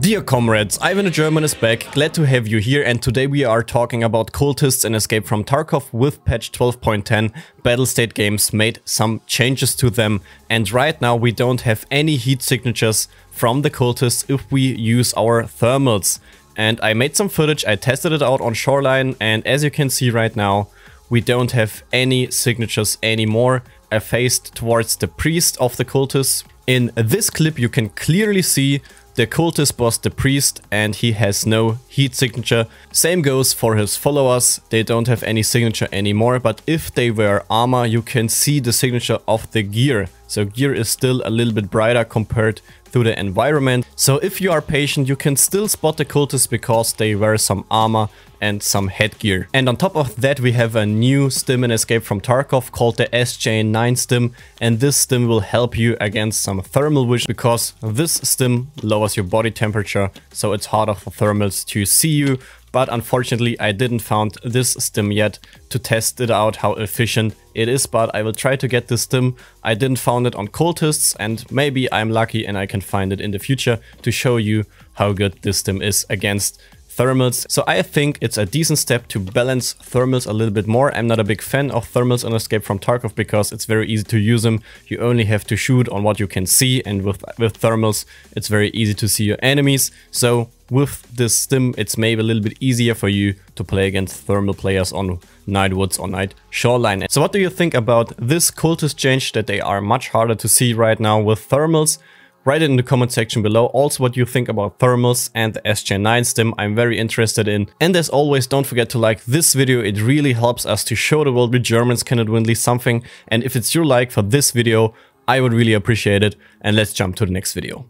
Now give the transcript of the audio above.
Dear comrades, Ivan the German is back, glad to have you here and today we are talking about Cultists and Escape from Tarkov with patch 12.10. Battlestate Games made some changes to them and right now we don't have any heat signatures from the Cultists if we use our thermals. And I made some footage, I tested it out on Shoreline and as you can see right now, we don't have any signatures anymore. I faced towards the priest of the cultists in this clip you can clearly see the cultist boss the priest and he has no heat signature. Same goes for his followers, they don't have any signature anymore, but if they wear armor you can see the signature of the gear. So gear is still a little bit brighter compared to the environment. So if you are patient you can still spot the cultists because they wear some armor and some headgear. And on top of that we have a new stim in Escape from Tarkov called the SJ9 stim and this stim will help you against some thermal vision because this stim lowers your body temperature so it's harder for thermals to see you but unfortunately I didn't found this stim yet to test it out how efficient it is, but I will try to get this stim. I didn't found it on cultists and maybe I'm lucky and I can find it in the future to show you how good this stim is against thermals. So I think it's a decent step to balance thermals a little bit more. I'm not a big fan of thermals on Escape from Tarkov because it's very easy to use them. You only have to shoot on what you can see and with, with thermals it's very easy to see your enemies. So with this stim it's maybe a little bit easier for you to play against thermal players on Night Woods or Night Shoreline. So what do you think about this cultist change that they are much harder to see right now with thermals? Write it in the comment section below. Also what you think about thermals and the SJ9 stem I'm very interested in. And as always, don't forget to like this video. It really helps us to show the world we Germans can win least something. And if it's your like for this video, I would really appreciate it. And let's jump to the next video.